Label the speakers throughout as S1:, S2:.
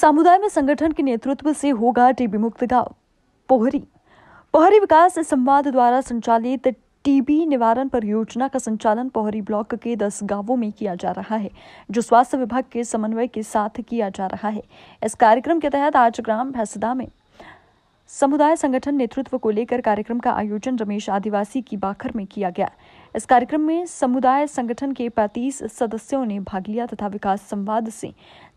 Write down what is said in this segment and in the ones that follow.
S1: समुदाय में संगठन के नेतृत्व से होगा टीबी मुक्त गांव पोहरी पोहरी विकास संवाद द्वारा संचालित टीबी निवारण परियोजना का संचालन पोहरी ब्लॉक के दस गांवों में किया जा रहा है जो स्वास्थ्य विभाग के समन्वय के साथ किया जा रहा है इस कार्यक्रम के तहत आज ग्राम भैसदा में समुदाय संगठन नेतृत्व को लेकर कार्यक्रम का आयोजन रमेश आदिवासी की बाखर में किया गया इस कार्यक्रम में समुदाय संगठन के पैंतीस सदस्यों ने भाग लिया तथा विकास संवाद से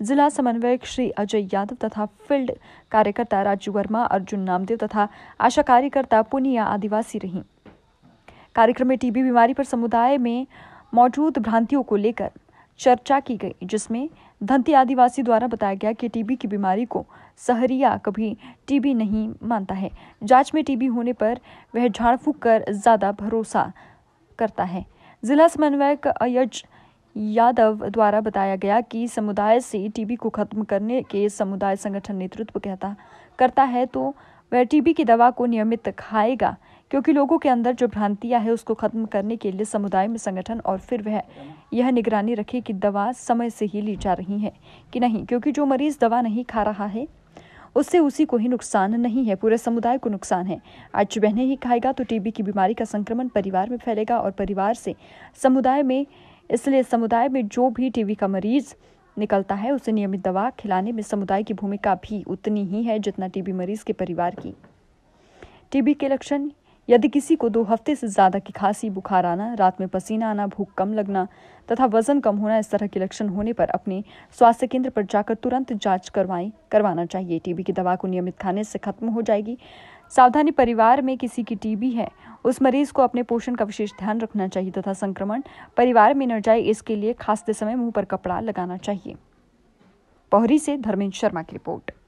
S1: जिला समन्वयक श्री अजय यादव तथा फील्ड कार्यकर्ता राजू वर्मा अर्जुन नामदेव तथा आशा कार्यकर्ता पुनिया आदिवासी रहीं कार्यक्रम में टीबी बीमारी पर समुदाय में मौजूद भ्रांतियों को लेकर चर्चा की गई जिसमें धंती आदिवासी द्वारा बताया गया कि टीबी की बीमारी को सहरिया कभी टीबी नहीं मानता है जांच में टीबी होने पर वह झाड़ फूक कर ज़्यादा भरोसा करता है जिला समन्वयक अयज यादव द्वारा बताया गया कि समुदाय से टीबी को खत्म करने के समुदाय संगठन नेतृत्व कहता करता है तो वह टीबी की दवा को नियमित खाएगा क्योंकि लोगों के अंदर जो भ्रांतियां है उसको खत्म करने के लिए समुदाय में संगठन और फिर वह यह निगरानी रखे कि दवा समय से ही ली जा रही है कि नहीं क्योंकि जो मरीज दवा नहीं खा रहा है उससे उसी को ही नुकसान नहीं है पूरे समुदाय को नुकसान है आज जो बहने ही खाएगा तो टीबी की बीमारी का संक्रमण परिवार में फैलेगा और परिवार से समुदाय में इसलिए समुदाय में जो भी टीबी का मरीज़ निकलता है उसे नियमित दवा खिलाने में समुदाय की भूमिका भी उतनी ही है जितना टीबी मरीज के परिवार की टीबी के लक्षण यदि किसी को दो हफ्ते से ज़्यादा की खांसी बुखार आना रात में पसीना आना भूख कम लगना तथा वजन कम होना इस तरह के लक्षण होने पर अपने स्वास्थ्य केंद्र पर जाकर तुरंत जांच करवाएं करवाना चाहिए टीबी की दवा को नियमित खाने से खत्म हो जाएगी सावधानी परिवार में किसी की टीबी है उस मरीज को अपने पोषण का विशेष ध्यान रखना चाहिए तथा संक्रमण परिवार में न जाए इसके लिए खांसते समय मुंह पर कपड़ा लगाना चाहिए पोहरी से धर्मेंद्र शर्मा की रिपोर्ट